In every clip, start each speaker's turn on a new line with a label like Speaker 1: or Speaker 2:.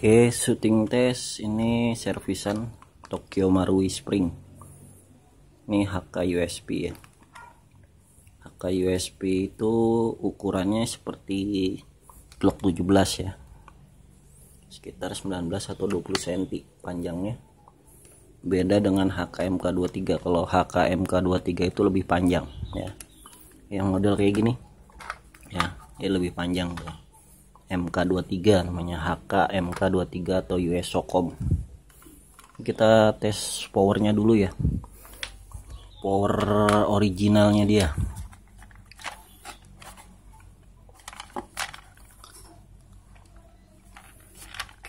Speaker 1: Oke, okay, shooting test ini servisan Tokyo Marui Spring. Ini HK USB ya. HK USB itu ukurannya seperti Glock 17 ya. Sekitar 19 atau 20 cm panjangnya. Beda dengan HKMK 23. Kalau HKMK 23 itu lebih panjang ya. Yang model kayak gini. Ya, ini lebih panjang tuh. MK23 namanya HK MK23 atau USOCOM kita tes powernya dulu ya power originalnya dia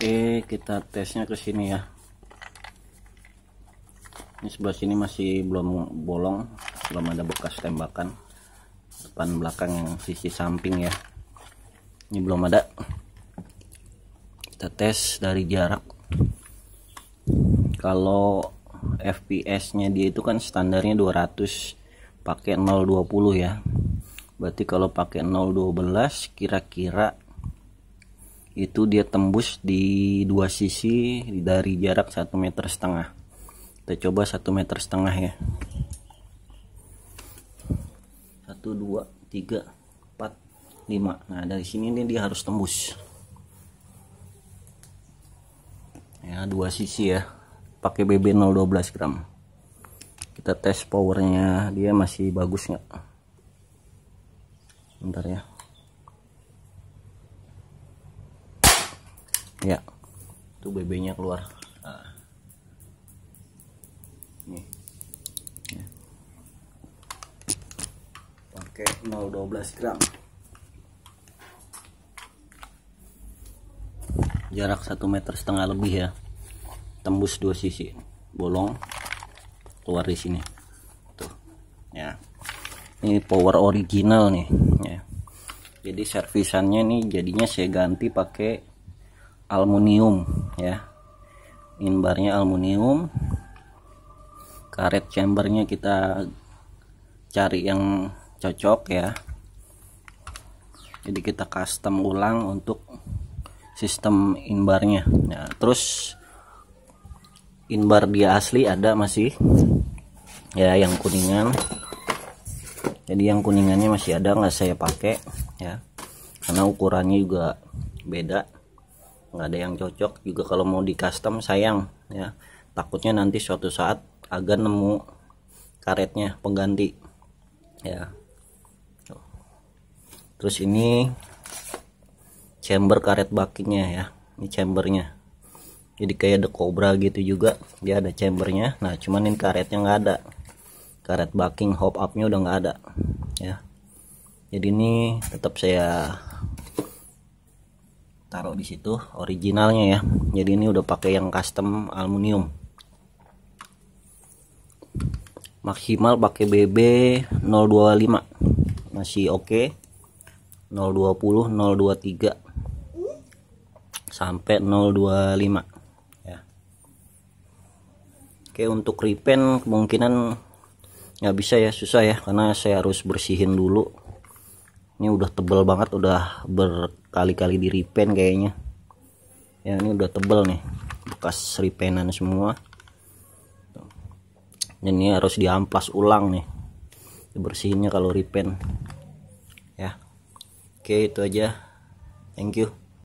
Speaker 1: Oke kita tesnya ke sini ya ini sebelah sini masih belum bolong belum ada bekas tembakan depan belakang yang sisi samping ya ini belum ada kita tes dari jarak kalau FPS nya dia itu kan standarnya 200 pakai 020 ya berarti kalau pakai 012 kira-kira itu dia tembus di dua sisi dari jarak satu meter setengah kita coba satu meter setengah ya satu dua tiga 5 nah dari sini ini dia harus tembus ya dua sisi ya pakai BB 012 gram kita tes powernya dia masih bagus nggak bentar ya ya itu BB nya keluar nah. ya. pakai 012 gram jarak satu meter setengah lebih ya tembus dua sisi bolong keluar di sini tuh ya ini power original nih ya jadi servisannya nih jadinya saya ganti pakai aluminium ya inbarnya aluminium karet chambernya kita cari yang cocok ya jadi kita custom ulang untuk sistem inbarnya ya, terus inbar dia asli ada masih ya yang kuningan jadi yang kuningannya masih ada nggak saya pakai ya karena ukurannya juga beda nggak ada yang cocok juga kalau mau di custom sayang ya takutnya nanti suatu saat agak nemu karetnya pengganti ya terus ini chamber karet bakinya ya ini chambernya jadi kayak ada Cobra gitu juga dia ada chambernya nah cuman ini karetnya nggak ada karet baking hop upnya udah nggak ada ya jadi ini tetap saya taruh di situ originalnya ya jadi ini udah pakai yang custom aluminium maksimal pakai BB 025 masih oke okay. 020 023 sampai 025 ya oke untuk repaint kemungkinan nggak bisa ya susah ya karena saya harus bersihin dulu ini udah tebel banget udah berkali-kali di repaint kayaknya ya ini udah tebel nih bekas repaintan semua dan ini harus diampas ulang nih bersihinnya kalau repaint ya oke itu aja thank you